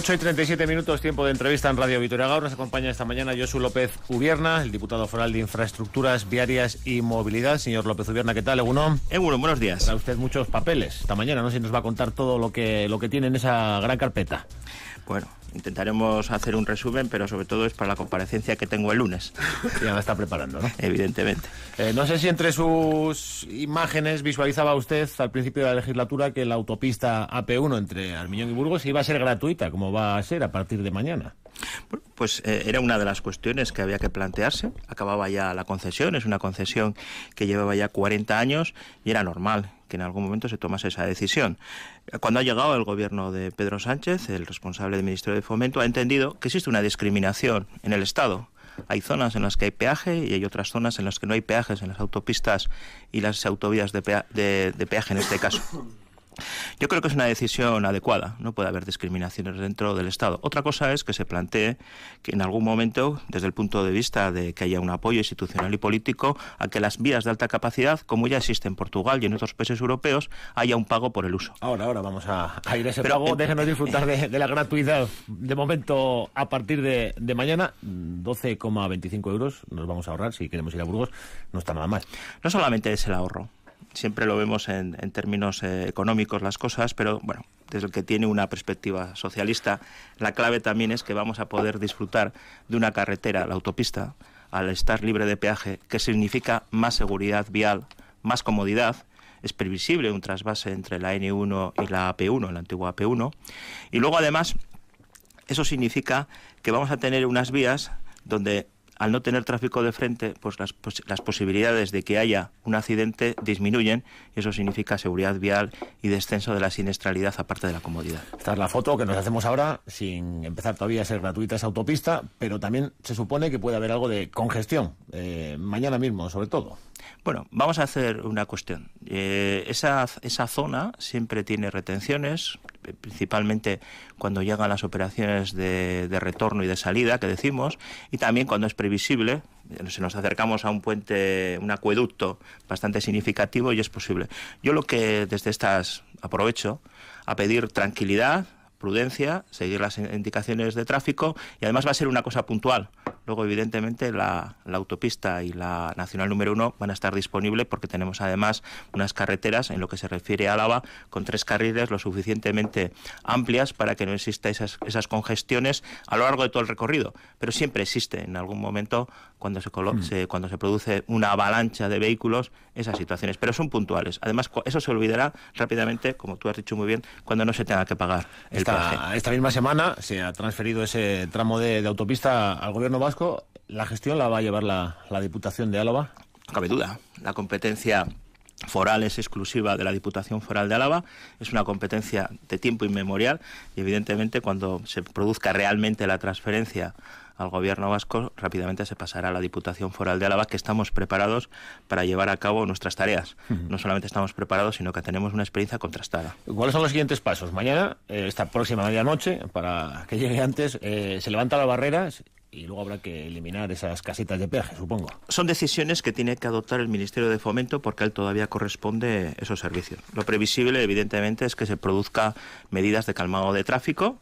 8 y 37 minutos, tiempo de entrevista en Radio Vitoria Gaur. Nos acompaña esta mañana Josu López Ubierna, el diputado foral de Infraestructuras Viarias y Movilidad. Señor López Ubierna, ¿qué tal? Eguno. Eguno, buenos días. A usted muchos papeles esta mañana, ¿no? Si nos va a contar todo lo que, lo que tiene en esa gran carpeta. Bueno, Intentaremos hacer un resumen, pero sobre todo es para la comparecencia que tengo el lunes. Ya me está preparando, ¿no? Evidentemente. Eh, no sé si entre sus imágenes visualizaba usted al principio de la legislatura que la autopista AP1 entre Armiñón y Burgos iba a ser gratuita, como va a ser a partir de mañana. Bueno, pues eh, era una de las cuestiones que había que plantearse. Acababa ya la concesión, es una concesión que llevaba ya 40 años y era normal que en algún momento se tomase esa decisión. Cuando ha llegado el gobierno de Pedro Sánchez, el responsable del Ministerio de Fomento ha entendido que existe una discriminación en el Estado. Hay zonas en las que hay peaje y hay otras zonas en las que no hay peajes en las autopistas y las autovías de, de peaje en este caso. Yo creo que es una decisión adecuada, no puede haber discriminaciones dentro del Estado. Otra cosa es que se plantee que en algún momento, desde el punto de vista de que haya un apoyo institucional y político, a que las vías de alta capacidad, como ya existe en Portugal y en otros países europeos, haya un pago por el uso. Ahora, ahora vamos a, ir a ese Pero, pago. Eh, eh, disfrutar eh. de, la gratuidad. De momento, a partir de, de mañana, 12,25 euros nos vamos a ahorrar si queremos ir a Burgos. No está nada mal. No solamente es el ahorro siempre lo vemos en, términos eh, económicos las cosas, pero bueno, desde el que tiene una perspectiva socialista, la clave también es que vamos a poder disfrutar de una carretera, la autopista, al estar libre de peaje, que significa más seguridad vial, más comodidad. Es previsible un trasvase entre la N1 y la AP1, la antigua AP1. Y luego, además, eso significa que vamos a tener unas vías donde al no tener tráfico de frente, pues las, posibilidades de que haya un accidente disminuyen eso significa seguridad vial y descenso de la siniestralidad aparte de la comodidad. Esta es la foto que nos hacemos ahora, sin empezar todavía a ser gratuita esa autopista, pero también se supone que puede haber algo de congestión, eh, mañana mismo sobre todo. Bueno, vamos a hacer una cuestión. Eh, esa, esa zona siempre tiene retenciones, principalmente cuando llegan las operaciones de, retorno y de salida, que decimos, y también cuando es previsible, eh, si nos acercamos a un puente, un acueducto bastante significativo y es posible. Yo lo que desde estas aprovecho a pedir tranquilidad, prudencia, seguir las indicaciones de tráfico y además va a ser una cosa puntual. Luego, evidentemente, la, autopista y la nacional número uno van a estar disponibles porque tenemos además unas carreteras en lo que se refiere a Álava con tres carriles lo suficientemente amplias para que no existan esas, esas congestiones a lo largo de todo el recorrido. Pero siempre existe en algún momento cuando mm. se, cuando se produce una avalancha de vehículos, esas situaciones. Pero son puntuales. Además, eso se olvidará rápidamente, como tú has dicho muy bien, cuando no se tenga que pagar esta, misma semana se ha transferido ese tramo de, autopista al gobierno vasco. ¿La gestión la va a llevar la, la Diputación de Álava? No cabe duda. La competencia foral es exclusiva de la Diputación Foral de Álava, es una competencia de tiempo inmemorial y evidentemente cuando se produzca realmente la transferencia al gobierno vasco, rápidamente se pasará a la Diputación Foral de Álava, que estamos preparados para llevar a cabo nuestras tareas. No solamente estamos preparados, sino que tenemos una experiencia contrastada. ¿Cuáles son los siguientes pasos? Mañana, eh, esta próxima medianoche, para que llegue antes, eh, se levanta la barrera, y luego habrá que eliminar esas casitas de peaje, supongo. Son decisiones que tiene que adoptar el Ministerio de Fomento porque a él todavía corresponde esos servicios. Lo previsible, evidentemente, es que se produzca medidas de calmado de tráfico.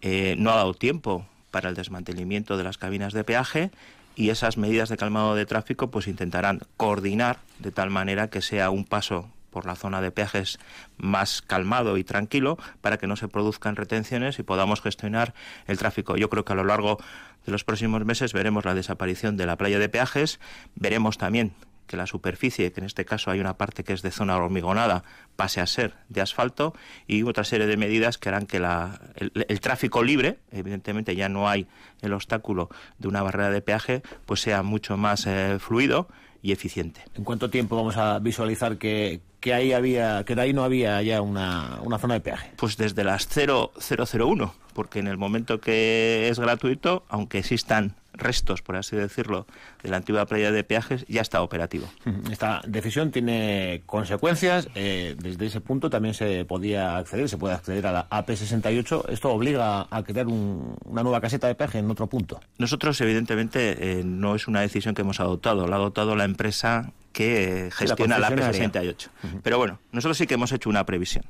Eh, no ha dado tiempo para el desmantelamiento de las cabinas de peaje y esas medidas de calmado de tráfico pues intentarán coordinar de tal manera que sea un paso por la zona de peajes más calmado y tranquilo para que no se produzcan retenciones y podamos gestionar el tráfico. Yo creo que a lo largo de los próximos meses veremos la desaparición de la playa de peajes, veremos también que la superficie, que en este caso hay una parte que es de zona hormigonada, pase a ser de asfalto y otra serie de medidas que harán que la, el, tráfico libre, evidentemente ya no hay el obstáculo de una barrera de peaje, pues sea mucho más eh, fluido y eficiente. ¿En cuánto tiempo vamos a visualizar que, que ahí había que de ahí no había ya una, una zona de peaje? Pues desde las 0001, porque en el momento que es gratuito, aunque existan restos, por así decirlo, de la antigua playa de peajes ya está operativo. Esta decisión tiene consecuencias. Eh, desde ese punto también se podía acceder, se puede acceder a la AP68. ¿Esto obliga a crear una nueva caseta de peaje en otro punto? Nosotros, evidentemente, eh, no es una decisión que hemos adoptado. La ha adoptado la empresa que gestiona la, ap 68 Pero bueno, nosotros sí que hemos hecho una previsión.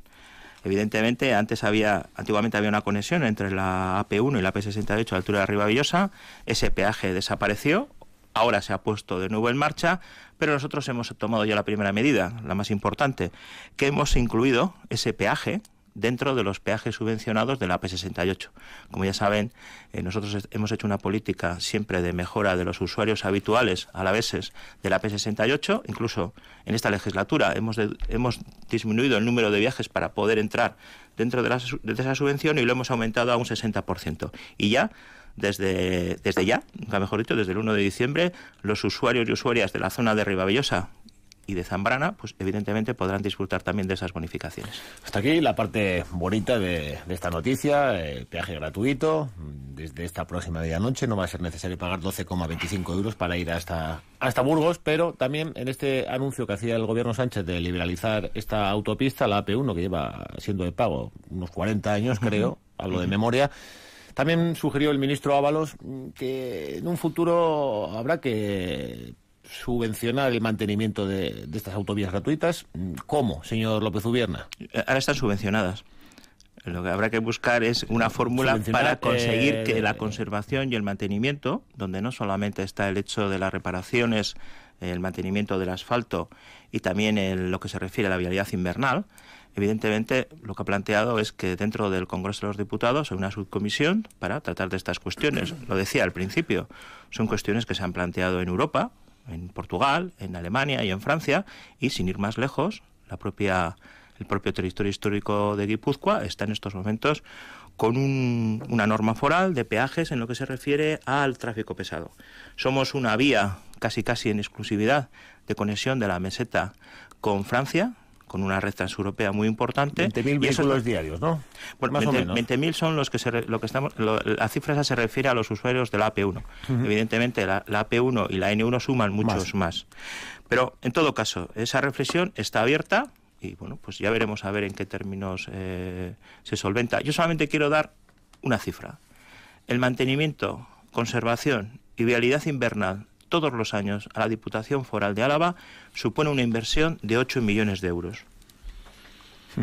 Evidentemente, antes había, antiguamente había una conexión entre la AP1 y la P 68 a altura de Ribavillosa. Ese peaje desapareció, ahora se ha puesto de nuevo en marcha, pero nosotros hemos tomado ya la primera medida, la más importante, que hemos incluido ese peaje dentro de los peajes subvencionados de la P68. Como ya saben, eh, nosotros hemos hecho una política siempre de mejora de los usuarios habituales a la veces de la P68. Incluso en esta legislatura hemos, hemos disminuido el número de viajes para poder entrar dentro de, esa subvención y lo hemos aumentado a un 60%. Y ya desde, desde ya, mejor dicho, desde el 1 de diciembre, los usuarios y usuarias de la zona de Ribabellosa y de Zambrana, pues evidentemente podrán disfrutar también de esas bonificaciones. Hasta aquí la parte bonita de, esta noticia, el eh, peaje gratuito, desde esta próxima medianoche no va a ser necesario pagar 12,25 euros para ir hasta, hasta Burgos, pero también en este anuncio que hacía el gobierno Sánchez de liberalizar esta autopista, la AP1, que lleva siendo de pago unos 40 años, creo, algo de memoria, también sugirió el ministro Ábalos que en un futuro habrá que subvencionar el mantenimiento de, estas autovías gratuitas. ¿Cómo, señor López Ubierna? Ahora están subvencionadas. Lo que habrá que buscar es una fórmula para conseguir eh, que la conservación y el mantenimiento, donde no solamente está el hecho de las reparaciones, el mantenimiento del asfalto y también en lo que se refiere a la vialidad invernal, evidentemente lo que ha planteado es que dentro del Congreso de los Diputados hay una subcomisión para tratar de estas cuestiones. Lo decía al principio, son cuestiones que se han planteado en Europa, en Portugal, en Alemania y en Francia, y sin ir más lejos, la propia, el propio territorio histórico de Guipúzcoa está en estos momentos con una norma foral de peajes en lo que se refiere al tráfico pesado. Somos una vía casi casi en exclusividad de conexión de la meseta con Francia, con una red transeuropea muy importante. 20.000 vehículos los diarios, ¿no? más o menos. 20.000 son los que se, lo que estamos, la cifra esa se refiere a los usuarios de la AP1. Evidentemente, la, AP1 y la N1 suman muchos más. Pero, en todo caso, esa reflexión está abierta y, bueno, pues ya veremos a ver en qué términos eh, se solventa. Yo solamente quiero dar una cifra. El mantenimiento, conservación y vialidad invernal todos los años a la Diputación Foral de Álava supone una inversión de 8 millones de euros.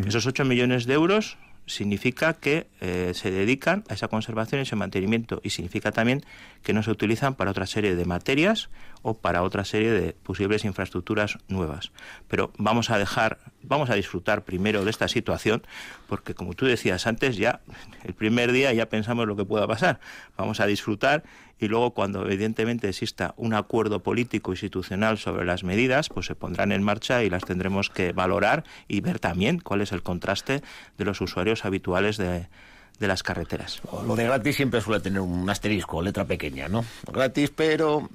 Esos 8 millones de euros significa que eh, se dedican a esa conservación y ese mantenimiento y significa también que no se utilizan para otra serie de materias o para otra serie de posibles infraestructuras nuevas. Pero vamos a dejar, vamos a disfrutar primero de esta situación porque como tú decías antes ya el primer día ya pensamos lo que pueda pasar. Vamos a disfrutar y luego cuando evidentemente exista un acuerdo político institucional sobre las medidas, pues se pondrán en marcha y las tendremos que valorar y ver también cuál es el contraste de los usuarios habituales de, las carreteras. Lo de gratis siempre suele tener un asterisco, letra pequeña, ¿no? Gratis, pero...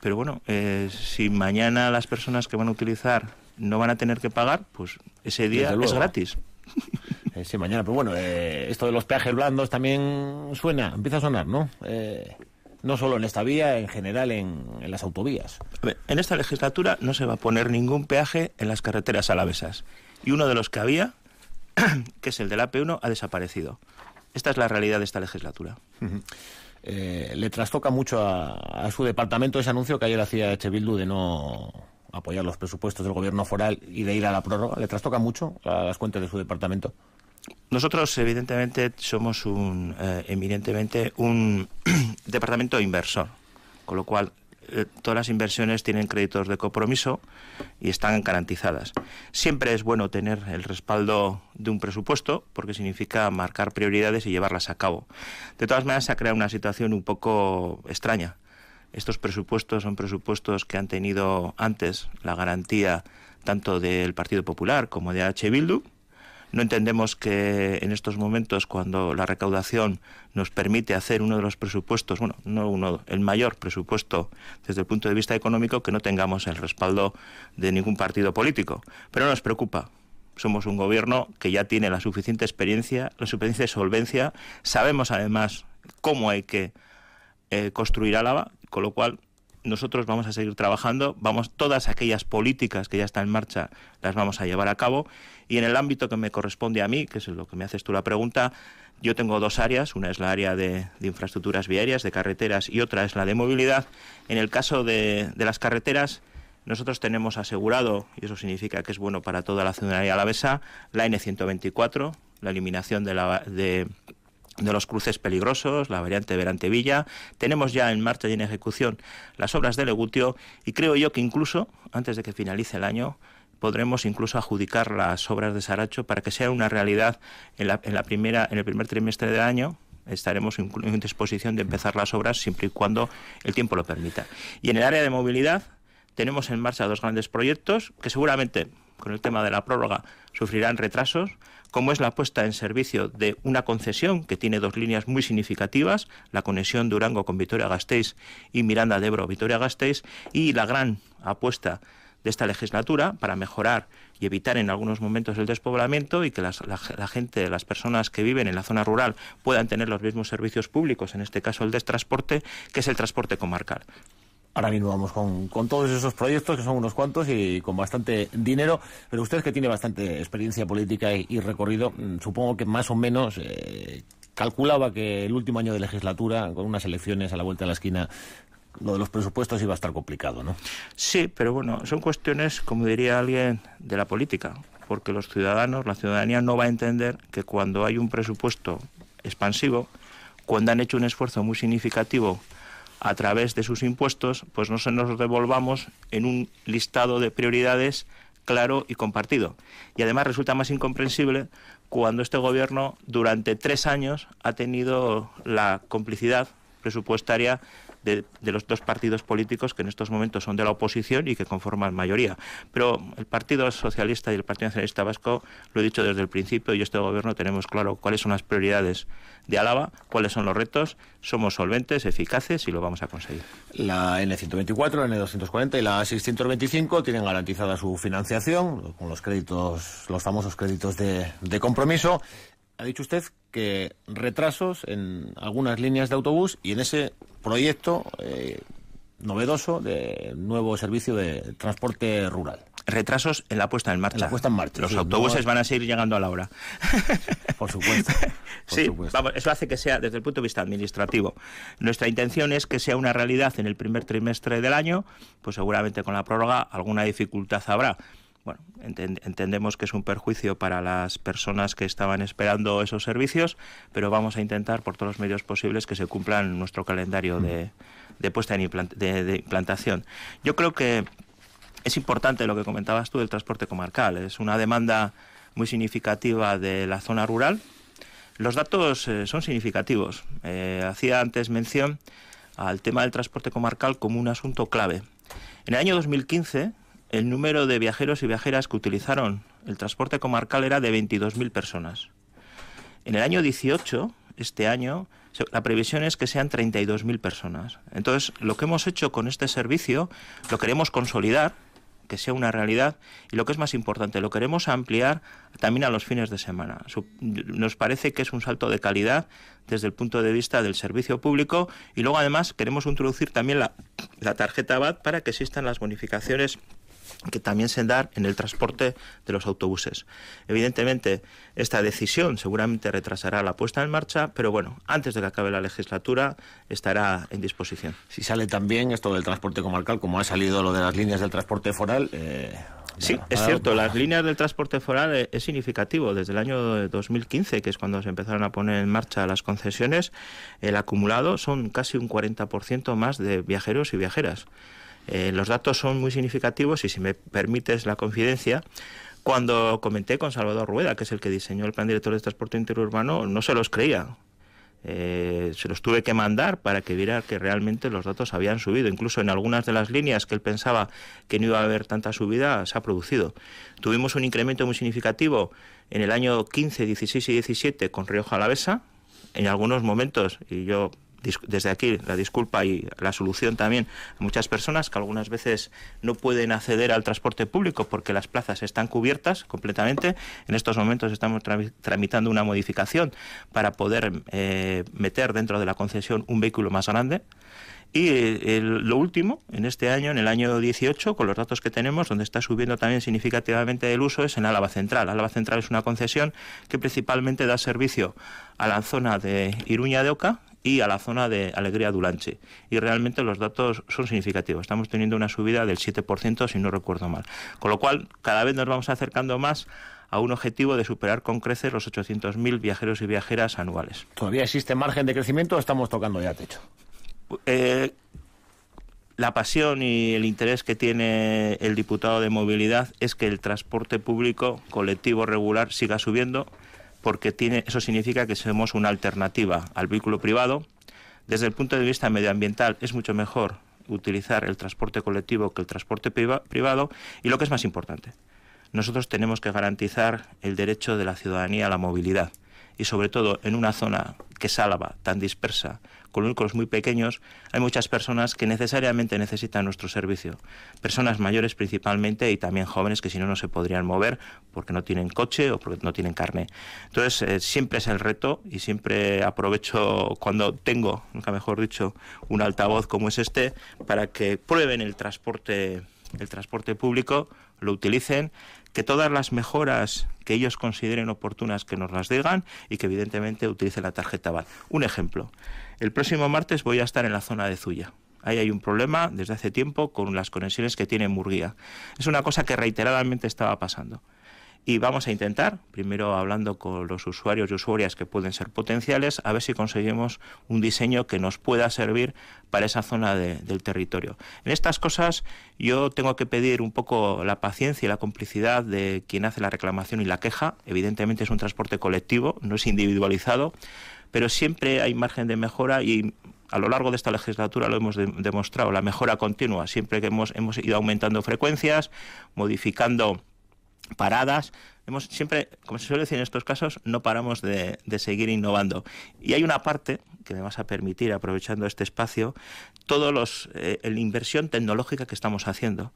Pero bueno, eh, si mañana las personas que van a utilizar no van a tener que pagar, pues ese día es gratis. Eh, sí, mañana. Pero bueno, eh, esto de los peajes blandos también suena, empieza a sonar, ¿no? Eh, no solo en esta vía, en general en, las autovías. Ver, en esta legislatura no se va a poner ningún peaje en las carreteras alavesas. Y uno de los que había, que es el del AP1, ha desaparecido. Esta es la realidad de esta legislatura. le trastoca mucho a, su departamento ese anuncio que ayer hacía Chebildu de no apoyar los presupuestos del gobierno foral y de ir a la prórroga. ¿Le trastoca mucho a las cuentas de su departamento? Nosotros, evidentemente, somos un, eh, eminentemente un departamento inversor, con lo cual eh, todas las inversiones tienen créditos de compromiso y están garantizadas. Siempre es bueno tener el respaldo de un presupuesto porque significa marcar prioridades y llevarlas a cabo. De todas maneras, se ha creado una situación un poco extraña. Estos presupuestos son presupuestos que han tenido antes la garantía tanto del Partido Popular como de H. Bildu no entendemos que en estos momentos, cuando la recaudación nos permite hacer uno de los presupuestos, bueno, no uno, el mayor presupuesto desde el punto de vista económico, que no tengamos el respaldo de ningún partido político. Pero nos preocupa, somos un gobierno que ya tiene la suficiente experiencia, la suficiente solvencia. Sabemos además cómo hay que eh, construir Álava, con lo cual nosotros vamos a seguir trabajando, vamos todas aquellas políticas que ya están en marcha las vamos a llevar a cabo y en el ámbito que me corresponde a mí, que es lo que me haces tú la pregunta, yo tengo dos áreas, una es la área de, infraestructuras viarias, de carreteras y otra es la de movilidad. En el caso de, las carreteras, nosotros tenemos asegurado, y eso significa que es bueno para toda la ciudadanía alavesa, la N124, la eliminación de la, de, de los cruces peligrosos, la variante verante Tenemos ya en marcha y en ejecución las obras de Legutio y creo yo que incluso, antes de que finalice el año, podremos incluso adjudicar las obras de Saracho para que sea una realidad en, la, primera, en el primer trimestre del año estaremos en disposición de empezar las obras siempre y cuando el tiempo lo permita. Y en el área de movilidad tenemos en marcha dos grandes proyectos que seguramente con el tema de la prórroga sufrirán retrasos, como es la puesta en servicio de una concesión que tiene dos líneas muy significativas, la conexión Durango con Vitoria-Gasteiz y Miranda de Ebro Vitoria-Gasteiz y la gran apuesta de esta legislatura para mejorar y evitar en algunos momentos el despoblamiento y que la, la, gente, las personas que viven en la zona rural puedan tener los mismos servicios públicos, en este caso el de transporte, que es el transporte comarcal. Ahora mismo vamos con, todos esos proyectos, que son unos cuantos y con bastante dinero, pero usted que tiene bastante experiencia política y, recorrido, mm, supongo que más o menos eh, calculaba que el último año de legislatura, con unas elecciones a la vuelta de la esquina, lo de los presupuestos iba a estar complicado, ¿no? Sí, pero bueno, son cuestiones, como diría alguien, de la política, porque los ciudadanos, la ciudadanía no va a entender que cuando hay un presupuesto expansivo, cuando han hecho un esfuerzo muy significativo a través de sus impuestos, pues no se nos devolvamos en un listado de prioridades claro y compartido. Y además resulta más incomprensible cuando este gobierno durante tres años ha tenido la complicidad presupuestaria de, los dos partidos políticos que en estos momentos son de la oposición y que conforman mayoría. Pero el Partido Socialista y el Partido Nacionalista Vasco, lo he dicho desde el principio, y este gobierno tenemos claro cuáles son las prioridades de Álava, cuáles son los retos, somos solventes, eficaces y lo vamos a conseguir. La N124, la N240 y la 625 tienen garantizada su financiación con los créditos, los famosos créditos de compromiso ha dicho usted que retrasos en algunas líneas de autobús y en ese proyecto eh, novedoso de nuevo servicio de transporte rural. Retrasos en la puesta en marcha. la puesta en marcha. Los autobuses van a seguir llegando a la hora. Por supuesto. sí, eso hace que sea, desde el punto de vista administrativo, nuestra intención es que sea una realidad en el primer trimestre del año, pues seguramente con la prórroga alguna dificultad habrá bueno, entendemos que es un perjuicio para las personas que estaban esperando esos servicios, pero vamos a intentar por todos los medios posibles que se cumplan nuestro calendario de, mm. puesta en implantación. Yo creo que es importante lo que comentabas tú del transporte comarcal, es una demanda muy significativa de la zona rural. Los datos eh, son significativos. Eh, hacía antes mención al tema del transporte comarcal como un asunto clave. En el año 2015, el número de viajeros y viajeras que utilizaron el transporte comarcal era de 22.000 personas. En el año 18, este año, la previsión es que sean 32.000 personas. Entonces, lo que hemos hecho con este servicio lo queremos consolidar, que sea una realidad, y lo que es más importante, lo queremos ampliar también a los fines de semana. Nos parece que es un salto de calidad desde el punto de vista del servicio público y luego además queremos introducir también la, tarjeta VAT para que existan las bonificaciones que también se dan en el transporte de los autobuses. Evidentemente, esta decisión seguramente retrasará la puesta en marcha, pero bueno, antes de que acabe la legislatura estará en disposición. Si sale también esto del transporte comarcal, como ha salido lo de las líneas del transporte foral, eh, Sí, es cierto, las líneas del transporte foral eh, es significativo. Desde el año 2015, que es cuando se empezaron a poner en marcha las concesiones, el acumulado son casi un 40% más de viajeros y viajeras. Eh, los datos son muy significativos y si me permites la confidencia, cuando comenté con Salvador Rueda, que es el que diseñó el plan director de transporte interurbano, no se los creía. Eh, se los tuve que mandar para que viera que realmente los datos habían subido. Incluso en algunas de las líneas que él pensaba que no iba a haber tanta subida, se ha producido. Tuvimos un incremento muy significativo en el año 15, 16 y 17 con Rioja Alavesa. En algunos momentos, y yo desde aquí la disculpa y la solución también a muchas personas que algunas veces no pueden acceder al transporte público porque las plazas están cubiertas completamente. En estos momentos estamos tramitando una modificación para poder eh, meter dentro de la concesión un vehículo más grande. Y eh, lo último, en este año, en el año 18, con los datos que tenemos, donde está subiendo también significativamente el uso es en Álava Central. Álava Central es una concesión que principalmente da servicio a la zona de Iruña de Oca, y a la zona de Alegría Dulanche. Y realmente los datos son significativos. Estamos teniendo una subida del 7%, si no recuerdo mal. Con lo cual, cada vez nos vamos acercando más a un objetivo de superar con creces los 800.000 viajeros y viajeras anuales. ¿Todavía existe margen de crecimiento o estamos tocando ya techo? Eh, la pasión y el interés que tiene el diputado de movilidad es que el transporte público colectivo regular siga subiendo, porque tiene, eso significa que somos una alternativa al vehículo privado. Desde el punto de vista medioambiental es mucho mejor utilizar el transporte colectivo que el transporte privado y lo que es más importante, nosotros tenemos que garantizar el derecho de la ciudadanía a la movilidad y sobre todo en una zona que es Álava, tan dispersa, con núcleos muy pequeños, hay muchas personas que necesariamente necesitan nuestro servicio. Personas mayores principalmente y también jóvenes que si no no se podrían mover porque no tienen coche o porque no tienen carne. Entonces eh, siempre es el reto y siempre aprovecho cuando tengo, nunca mejor dicho, un altavoz como es este para que prueben el transporte el transporte público, lo utilicen, que todas las mejoras que ellos consideren oportunas que nos las digan y que evidentemente utilice la tarjeta VAT. Un ejemplo, el próximo martes voy a estar en la zona de Zuya. Ahí hay un problema desde hace tiempo con las conexiones que tiene Murguía. Es una cosa que reiteradamente estaba pasando y vamos a intentar, primero hablando con los usuarios y usuarias que pueden ser potenciales, a ver si conseguimos un diseño que nos pueda servir para esa zona del territorio. En estas cosas yo tengo que pedir un poco la paciencia y la complicidad de quien hace la reclamación y la queja. Evidentemente es un transporte colectivo, no es individualizado, pero siempre hay margen de mejora y a lo largo de esta legislatura lo hemos demostrado, la mejora continua, siempre que hemos, hemos ido aumentando frecuencias, modificando paradas. Hemos siempre, como se suele decir en estos casos, no paramos de, seguir innovando. Y hay una parte que me vas a permitir, aprovechando este espacio, toda la eh, inversión tecnológica que estamos haciendo.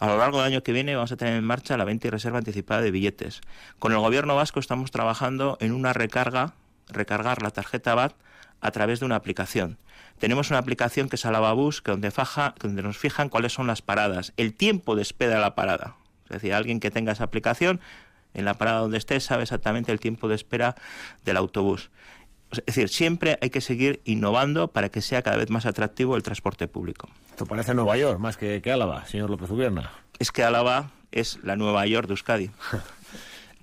A lo largo del año que viene vamos a tener en marcha la venta y reserva anticipada de billetes. Con el gobierno vasco estamos trabajando en una recarga, recargar la tarjeta VAT a través de una aplicación. Tenemos una aplicación que es Alababus, que donde, faja, donde nos fijan cuáles son las paradas, el tiempo de espera de la parada es decir, alguien que tenga esa aplicación, en la parada donde esté, sabe exactamente el tiempo de espera del autobús. Es decir, siempre hay que seguir innovando para que sea cada vez más atractivo el transporte público. ¿Te parece Nueva York más que, Álava, señor López Ubierna. Es que Álava es la Nueva York de Euskadi.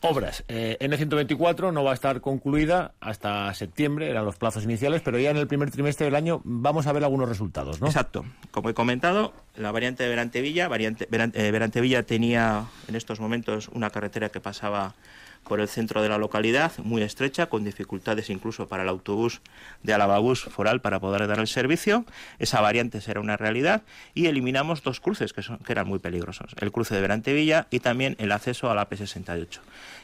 Obras. Eh, N124 no va a estar concluida hasta septiembre, eran los plazos iniciales, pero ya en el primer trimestre del año vamos a ver algunos resultados, ¿no? Exacto. Como he comentado, la variante de Verantevilla, variante, Verantevilla eh, tenía en estos momentos una carretera que pasaba por el centro de la localidad, muy estrecha, con dificultades incluso para el autobús de Alababús foral para poder dar el servicio. Esa variante será una realidad y eliminamos dos cruces que, eran muy peligrosos, el cruce de Berantevilla y también el acceso a la P68.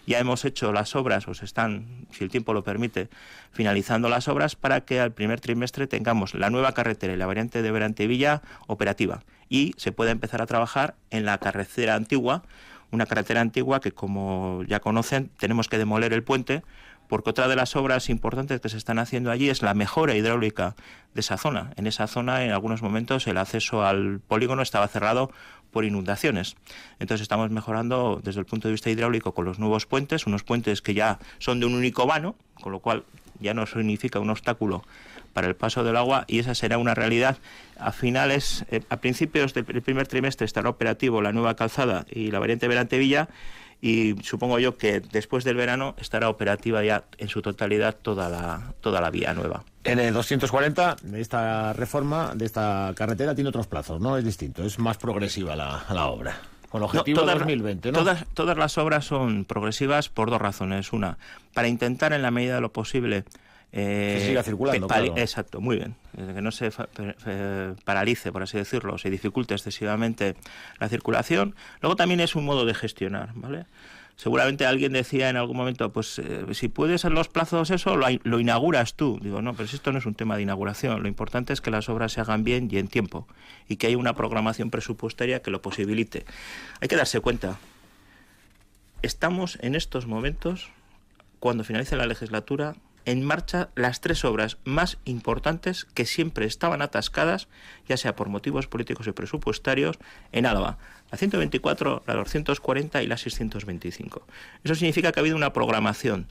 Ya hemos hecho las obras, o se están, si el tiempo lo permite, finalizando las obras para que al primer trimestre tengamos la nueva carretera y la variante de Berantevilla operativa y se pueda empezar a trabajar en la carretera antigua una carretera antigua que, como ya conocen, tenemos que demoler el puente porque otra de las obras importantes que se están haciendo allí es la mejora hidráulica de esa zona. En esa zona, en algunos momentos, el acceso al polígono estaba cerrado por inundaciones. Entonces estamos mejorando desde el punto de vista hidráulico con los nuevos puentes, unos puentes que ya son de un único vano, con lo cual ya no significa un obstáculo para el paso del agua y esa será una realidad. A finales, eh, a principios del primer trimestre estará operativo la nueva calzada y la variante Verantevilla y supongo yo que después del verano estará operativa ya en su totalidad toda la, vía nueva. En el 240, esta reforma de esta carretera tiene otros plazos, ¿no? Es distinto, es más progresiva la obra. Con objetivo todas, 2020, Todas, las obras son progresivas por dos razones. Una, para intentar en la medida de lo posible eh, que Exacto, muy bien. Eh, que no se paralice, por así decirlo, se dificulte excesivamente la circulación. Luego también es un modo de gestionar, ¿vale? seguramente alguien decía en algún momento, pues eh, si puedes en los plazos eso, lo, lo, inauguras tú. Digo, no, pero esto no es un tema de inauguración. Lo importante es que las obras se hagan bien y en tiempo y que haya una programación presupuestaria que lo posibilite. Hay que darse cuenta. Estamos en estos momentos, cuando finalice la legislatura, en marcha las tres obras más importantes que siempre estaban atascadas, ya sea por motivos políticos y presupuestarios, en Álava. La 124, la 240 y la 625. Eso significa que ha habido una programación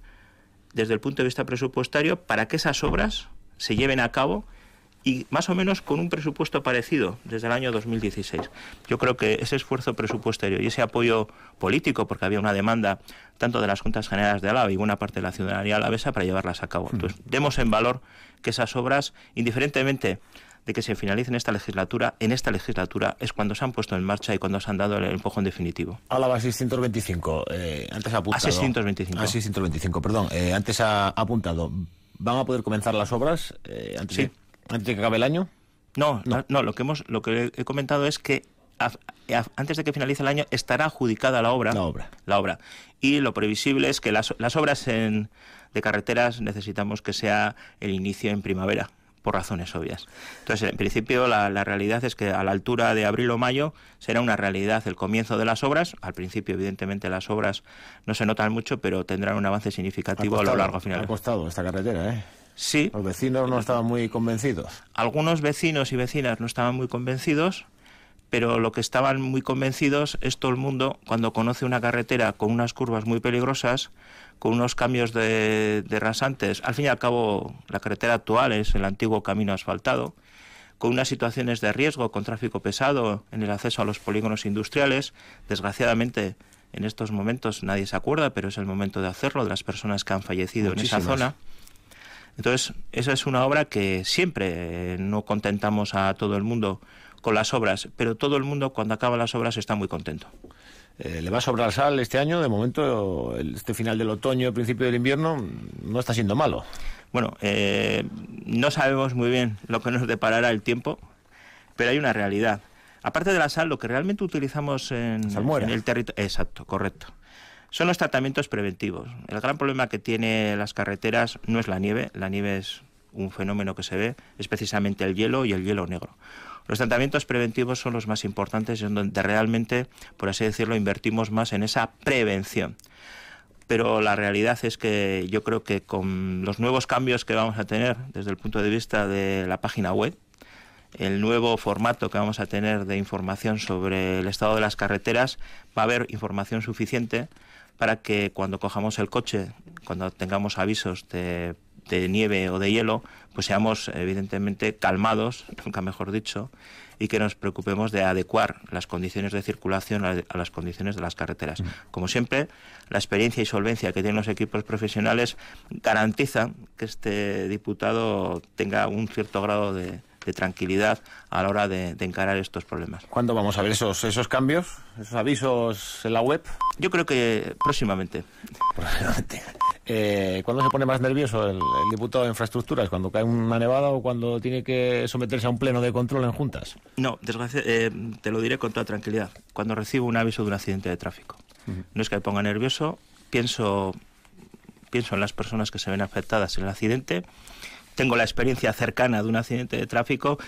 desde el punto de vista presupuestario para que esas obras se lleven a cabo y más o menos con un presupuesto parecido desde el año 2016. Yo creo que ese esfuerzo presupuestario y ese apoyo político, porque había una demanda tanto de las Juntas Generales de Álava y buena parte de la ciudadanía alavesa para llevarlas a cabo. Entonces, demos en valor que esas obras, indiferentemente de que se finalicen esta legislatura, en esta legislatura es cuando se han puesto en marcha y cuando se han dado el empujón definitivo. Álava 625, eh, antes ha apuntado. A 625. A 625, perdón, eh, antes ha apuntado. ¿Van a poder comenzar las obras eh, antes sí antes de que acabe el año. No, no, lo que hemos, lo que he comentado es que antes de que finalice el año estará adjudicada la obra. La obra. La obra. Y lo previsible es que las, las obras de carreteras necesitamos que sea el inicio en primavera, por razones obvias. Entonces, en principio, la, la, realidad es que a la altura de abril o mayo será una realidad el comienzo de las obras. Al principio, evidentemente, las obras no se notan mucho, pero tendrán un avance significativo a lo largo final. Ha costado esta carretera, ¿eh? Sí. Los vecinos no estaban muy convencidos. Algunos vecinos y vecinas no estaban muy convencidos, pero lo que estaban muy convencidos es todo el mundo cuando conoce una carretera con unas curvas muy peligrosas, con unos cambios de, de rasantes. Al fin y al cabo, la carretera actual es el antiguo camino asfaltado con unas situaciones de riesgo, con tráfico pesado en el acceso a los polígonos industriales. Desgraciadamente, en estos momentos nadie se acuerda, pero es el momento de hacerlo, de las personas que han fallecido en esa zona. Entonces, esa es una obra que siempre eh, no contentamos a todo el mundo con las obras, pero todo el mundo cuando acaba las obras está muy contento. Eh, le va a sobrar sal este año, de momento, este final del otoño, principio del invierno, no está siendo malo. Bueno, eh, no sabemos muy bien lo que nos deparará el tiempo, pero hay una realidad. Aparte de la sal, lo que realmente utilizamos en, en el territorio... Exacto, correcto son los tratamientos preventivos. El gran problema que tiene las carreteras no es la nieve, la nieve es un fenómeno que se ve, es precisamente el hielo y el hielo negro. Los tratamientos preventivos son los más importantes, ...y es donde realmente, por así decirlo, invertimos más en esa prevención. Pero la realidad es que yo creo que con los nuevos cambios que vamos a tener desde el punto de vista de la página web, el nuevo formato que vamos a tener de información sobre el estado de las carreteras, va a haber información suficiente para que cuando cojamos el coche, cuando tengamos avisos de, de nieve o de hielo, pues seamos evidentemente calmados, nunca mejor dicho, y que nos preocupemos de adecuar las condiciones de circulación a las condiciones de las carreteras. Mm. Como siempre, la experiencia y solvencia que tienen los equipos profesionales garantiza que este diputado tenga un cierto grado de, de tranquilidad a la hora de, encarar estos problemas. ¿Cuándo vamos a ver esos, esos cambios, esos avisos en la web? Yo creo que próximamente. Eh, ¿Cuándo se pone más nervioso el, diputado de infraestructuras? ¿Cuando cae una nevada o cuando tiene que someterse a un pleno de control en juntas? No, desgracia, eh, te lo diré con toda tranquilidad. Cuando recibo un aviso de un accidente de tráfico. No es que me ponga nervioso, pienso, pienso en las personas que se ven afectadas en el accidente tengo la experiencia cercana de un accidente de tráfico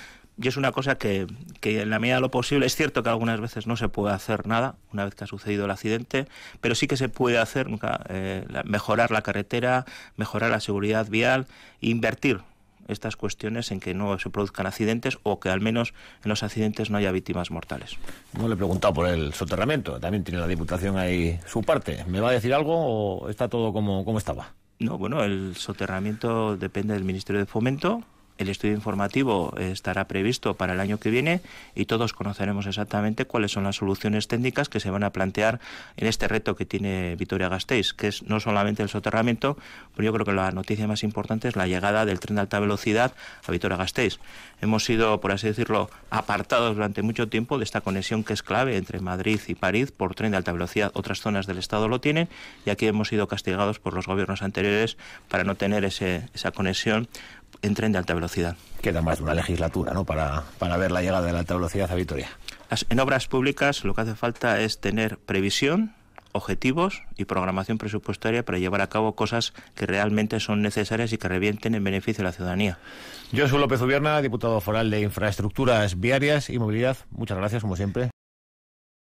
y es una cosa que, en la medida de lo posible, es cierto que algunas veces no se puede hacer nada una vez que ha sucedido el accidente, pero sí que se puede hacer eh, mejorar la carretera, mejorar la seguridad vial, invertir estas cuestiones en que no se produzcan accidentes o que al menos en los accidentes no haya víctimas mortales. No le he preguntado por el soterramiento, también tiene la Diputación ahí su parte. ¿Me va a decir algo o está todo como, como estaba? No, bueno, el soterramiento depende del Ministerio de Fomento el estudio informativo estará previsto para el año que viene y todos conoceremos exactamente cuáles son las soluciones técnicas que se van a plantear en este reto que tiene Vitoria-Gasteiz, que es no solamente el soterramiento, pero yo creo que la noticia más importante es la llegada del tren de alta velocidad a Vitoria-Gasteiz. Hemos sido, por así decirlo, apartados durante mucho tiempo de esta conexión que es clave entre Madrid y París por tren de alta velocidad. Otras zonas del Estado lo tienen y aquí hemos sido castigados por los gobiernos anteriores para no tener esa conexión en de alta velocidad. Queda más de una legislatura ¿no? para, para ver la llegada de la alta velocidad a Vitoria. en obras públicas lo que hace falta es tener previsión, objetivos y programación presupuestaria para llevar a cabo cosas que realmente son necesarias y que revienten en beneficio de la ciudadanía. Yo soy López Ubierna, diputado foral de Infraestructuras Viarias y Movilidad. Muchas gracias, como siempre.